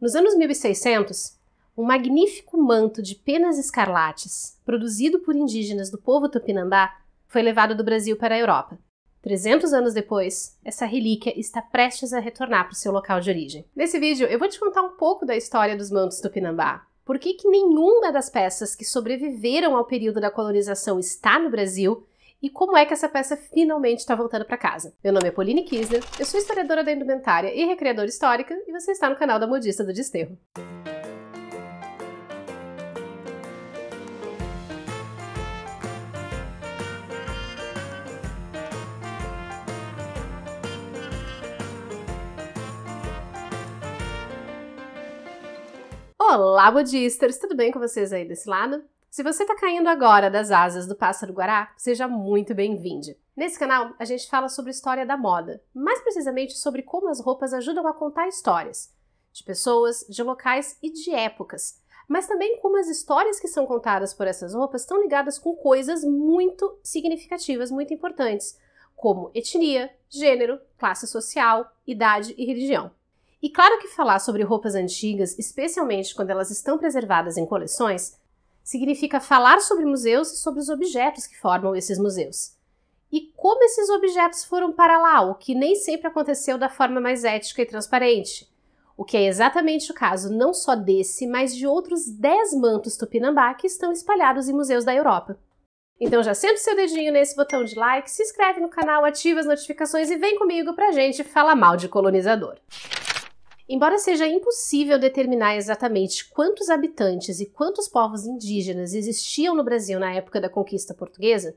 Nos anos 1600, um magnífico manto de penas escarlates, produzido por indígenas do povo tupinambá, foi levado do Brasil para a Europa. 300 anos depois, essa relíquia está prestes a retornar para o seu local de origem. Nesse vídeo, eu vou te contar um pouco da história dos mantos tupinambá. Por que, que nenhuma das peças que sobreviveram ao período da colonização está no Brasil e como é que essa peça finalmente está voltando para casa. Meu nome é Pauline Kisner, eu sou historiadora da indumentária e recreadora histórica e você está no canal da Modista do Desterro. Olá, modistas! Tudo bem com vocês aí desse lado? Se você está caindo agora das asas do pássaro guará, seja muito bem-vindo. Nesse canal, a gente fala sobre história da moda, mais precisamente sobre como as roupas ajudam a contar histórias de pessoas, de locais e de épocas, mas também como as histórias que são contadas por essas roupas estão ligadas com coisas muito significativas, muito importantes, como etnia, gênero, classe social, idade e religião. E claro que falar sobre roupas antigas, especialmente quando elas estão preservadas em coleções, significa falar sobre museus e sobre os objetos que formam esses museus. E como esses objetos foram para lá, o que nem sempre aconteceu da forma mais ética e transparente. O que é exatamente o caso não só desse, mas de outros 10 mantos tupinambá que estão espalhados em museus da Europa. Então já senta o seu dedinho nesse botão de like, se inscreve no canal, ativa as notificações e vem comigo pra gente falar mal de colonizador. Embora seja impossível determinar exatamente quantos habitantes e quantos povos indígenas existiam no Brasil na época da conquista portuguesa,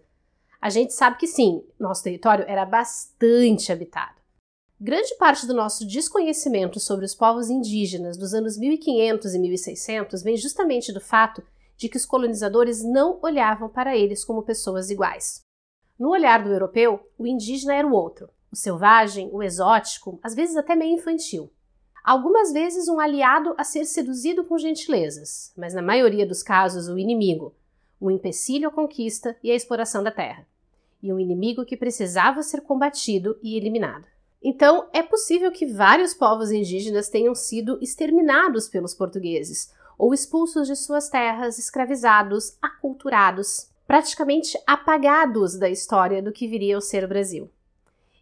a gente sabe que sim, nosso território era bastante habitado. Grande parte do nosso desconhecimento sobre os povos indígenas dos anos 1500 e 1600 vem justamente do fato de que os colonizadores não olhavam para eles como pessoas iguais. No olhar do europeu, o indígena era o outro, o selvagem, o exótico, às vezes até meio infantil algumas vezes um aliado a ser seduzido com gentilezas, mas na maioria dos casos o inimigo, o um empecilho à conquista e à exploração da terra, e um inimigo que precisava ser combatido e eliminado. Então, é possível que vários povos indígenas tenham sido exterminados pelos portugueses, ou expulsos de suas terras, escravizados, aculturados, praticamente apagados da história do que viria a ser o Brasil.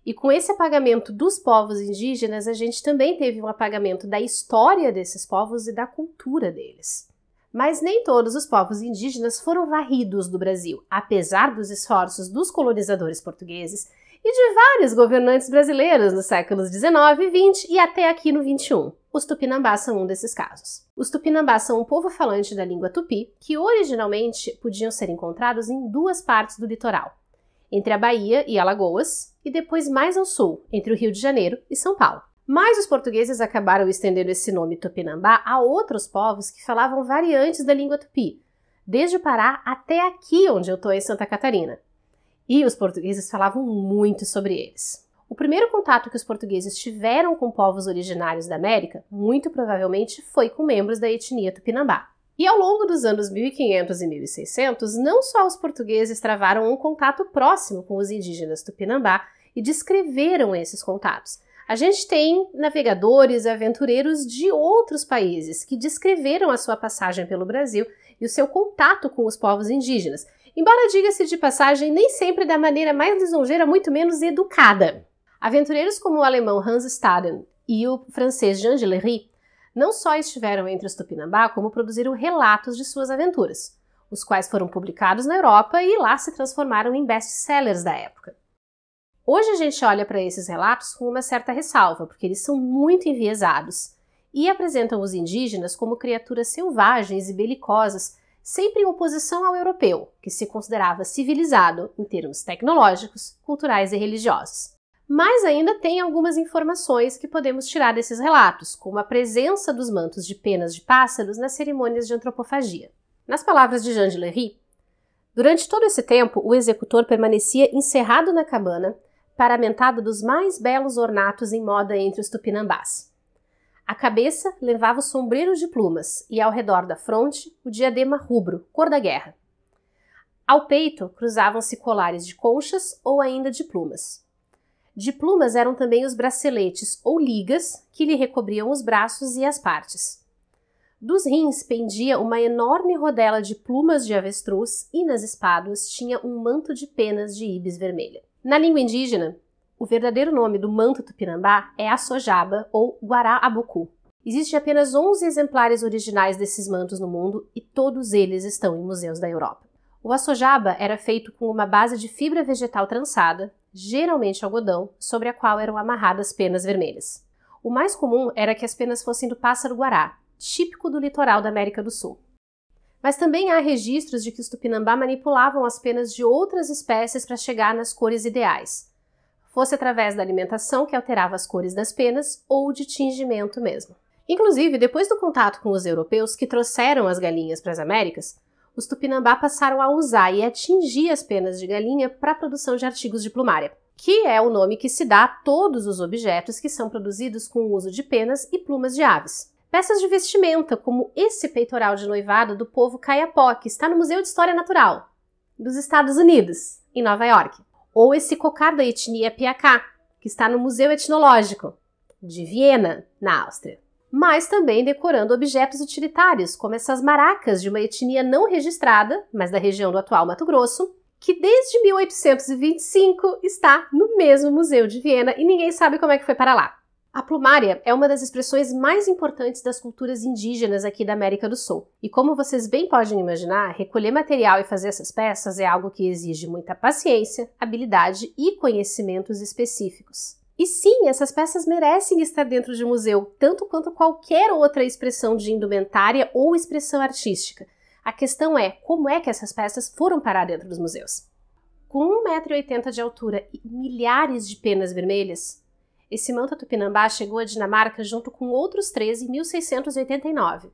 E com esse apagamento dos povos indígenas, a gente também teve um apagamento da história desses povos e da cultura deles. Mas nem todos os povos indígenas foram varridos do Brasil, apesar dos esforços dos colonizadores portugueses e de vários governantes brasileiros nos séculos 19 e 20 e até aqui no 21. Os tupinambás são um desses casos. Os tupinambás são um povo falante da língua tupi que originalmente podiam ser encontrados em duas partes do litoral, entre a Bahia e Alagoas, e depois mais ao sul, entre o Rio de Janeiro e São Paulo. Mas os portugueses acabaram estendendo esse nome tupinambá a outros povos que falavam variantes da língua tupi, desde o Pará até aqui onde eu estou, em Santa Catarina. E os portugueses falavam muito sobre eles. O primeiro contato que os portugueses tiveram com povos originários da América, muito provavelmente, foi com membros da etnia tupinambá. E ao longo dos anos 1500 e 1600, não só os portugueses travaram um contato próximo com os indígenas tupinambá e descreveram esses contatos. A gente tem navegadores, aventureiros de outros países que descreveram a sua passagem pelo Brasil e o seu contato com os povos indígenas, embora diga-se de passagem nem sempre da maneira mais lisonjeira, muito menos educada. Aventureiros como o alemão Hans Staden e o francês Jean Gillery não só estiveram entre os Tupinambá, como produziram relatos de suas aventuras, os quais foram publicados na Europa e lá se transformaram em best-sellers da época. Hoje a gente olha para esses relatos com uma certa ressalva, porque eles são muito enviesados e apresentam os indígenas como criaturas selvagens e belicosas, sempre em oposição ao europeu, que se considerava civilizado em termos tecnológicos, culturais e religiosos mas ainda tem algumas informações que podemos tirar desses relatos, como a presença dos mantos de penas de pássaros nas cerimônias de antropofagia. Nas palavras de Jean de Lery, durante todo esse tempo, o executor permanecia encerrado na cabana, paramentado dos mais belos ornatos em moda entre os tupinambás. A cabeça levava o sombreiro de plumas e, ao redor da fronte, o diadema rubro, cor da guerra. Ao peito cruzavam-se colares de conchas ou ainda de plumas. De plumas eram também os braceletes ou ligas que lhe recobriam os braços e as partes. Dos rins pendia uma enorme rodela de plumas de avestruz e nas espáduas tinha um manto de penas de ibis vermelha. Na língua indígena, o verdadeiro nome do manto tupinambá é assojaba ou guará-abucu. Existem apenas 11 exemplares originais desses mantos no mundo e todos eles estão em museus da Europa. O assojaba era feito com uma base de fibra vegetal trançada, geralmente algodão, sobre a qual eram amarradas penas vermelhas. O mais comum era que as penas fossem do pássaro-guará, típico do litoral da América do Sul. Mas também há registros de que os tupinambá manipulavam as penas de outras espécies para chegar nas cores ideais, fosse através da alimentação que alterava as cores das penas ou de tingimento mesmo. Inclusive, depois do contato com os europeus que trouxeram as galinhas para as Américas, os Tupinambá passaram a usar e atingir as penas de galinha para a produção de artigos de plumária, que é o nome que se dá a todos os objetos que são produzidos com o uso de penas e plumas de aves. Peças de vestimenta, como esse peitoral de noivado do povo caiapó, que está no Museu de História Natural dos Estados Unidos, em Nova York. Ou esse cocar da etnia Piaká que está no Museu Etnológico de Viena, na Áustria mas também decorando objetos utilitários, como essas maracas de uma etnia não registrada, mas da região do atual Mato Grosso, que desde 1825 está no mesmo Museu de Viena e ninguém sabe como é que foi para lá. A plumária é uma das expressões mais importantes das culturas indígenas aqui da América do Sul. E como vocês bem podem imaginar, recolher material e fazer essas peças é algo que exige muita paciência, habilidade e conhecimentos específicos. E sim, essas peças merecem estar dentro de um museu, tanto quanto qualquer outra expressão de indumentária ou expressão artística. A questão é como é que essas peças foram parar dentro dos museus. Com 1,80m de altura e milhares de penas vermelhas, esse manto tupinambá chegou à Dinamarca junto com outros três em 1689,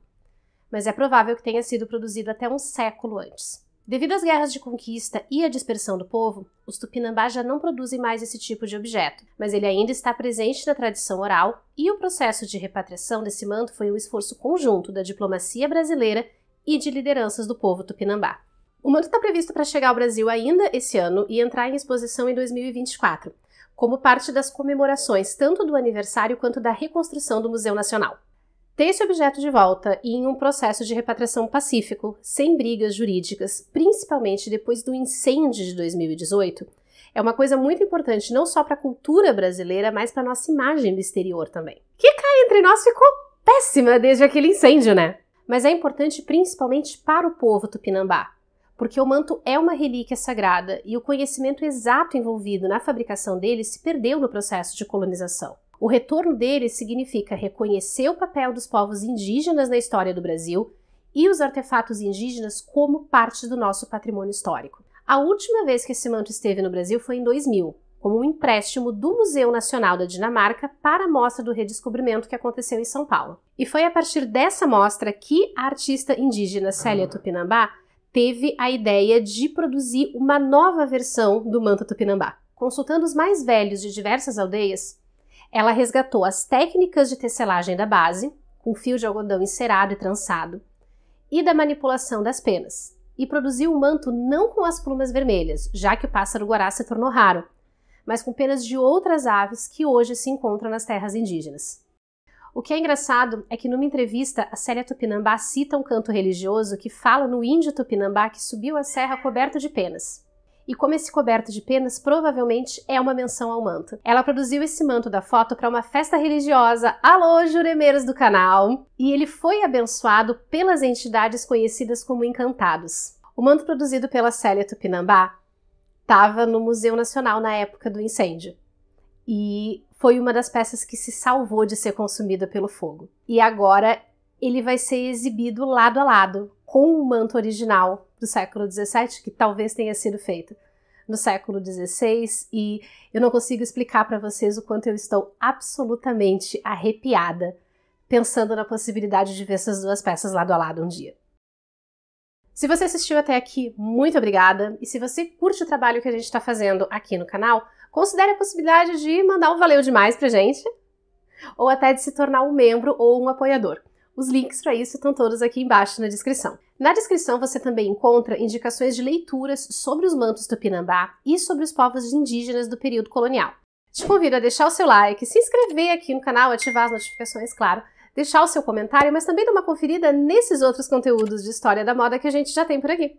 mas é provável que tenha sido produzido até um século antes. Devido às guerras de conquista e à dispersão do povo, os tupinambás já não produzem mais esse tipo de objeto, mas ele ainda está presente na tradição oral e o processo de repatriação desse manto foi um esforço conjunto da diplomacia brasileira e de lideranças do povo tupinambá. O manto está previsto para chegar ao Brasil ainda esse ano e entrar em exposição em 2024, como parte das comemorações tanto do aniversário quanto da reconstrução do Museu Nacional ter esse objeto de volta em um processo de repatriação pacífico, sem brigas jurídicas, principalmente depois do incêndio de 2018, é uma coisa muito importante não só para a cultura brasileira, mas para nossa imagem do exterior também. Que cá entre nós ficou péssima desde aquele incêndio, né? Mas é importante principalmente para o povo tupinambá, porque o manto é uma relíquia sagrada e o conhecimento exato envolvido na fabricação dele se perdeu no processo de colonização. O retorno deles significa reconhecer o papel dos povos indígenas na história do Brasil e os artefatos indígenas como parte do nosso patrimônio histórico. A última vez que esse manto esteve no Brasil foi em 2000, como um empréstimo do Museu Nacional da Dinamarca para a mostra do redescobrimento que aconteceu em São Paulo. E foi a partir dessa mostra que a artista indígena Célia Tupinambá teve a ideia de produzir uma nova versão do manto Tupinambá. Consultando os mais velhos de diversas aldeias, ela resgatou as técnicas de tecelagem da base, com fio de algodão encerado e trançado, e da manipulação das penas, e produziu um manto não com as plumas vermelhas, já que o pássaro guará se tornou raro, mas com penas de outras aves que hoje se encontram nas terras indígenas. O que é engraçado é que numa entrevista a Célia Tupinambá cita um canto religioso que fala no índio Tupinambá que subiu a serra coberto de penas e como esse coberto de penas provavelmente é uma menção ao manto. Ela produziu esse manto da foto para uma festa religiosa, alô juremeiros do canal, e ele foi abençoado pelas entidades conhecidas como encantados. O manto produzido pela Célia Tupinambá estava no Museu Nacional na época do incêndio. E foi uma das peças que se salvou de ser consumida pelo fogo. E agora ele vai ser exibido lado a lado com o manto original do século XVII que talvez tenha sido feita no século XVI e eu não consigo explicar para vocês o quanto eu estou absolutamente arrepiada pensando na possibilidade de ver essas duas peças lado a lado um dia. Se você assistiu até aqui, muito obrigada. E se você curte o trabalho que a gente está fazendo aqui no canal, considere a possibilidade de mandar um valeu demais para gente, ou até de se tornar um membro ou um apoiador. Os links para isso estão todos aqui embaixo na descrição. Na descrição você também encontra indicações de leituras sobre os mantos tupinambá e sobre os povos indígenas do período colonial. Te convido a deixar o seu like, se inscrever aqui no canal, ativar as notificações, claro, deixar o seu comentário, mas também dar uma conferida nesses outros conteúdos de história da moda que a gente já tem por aqui.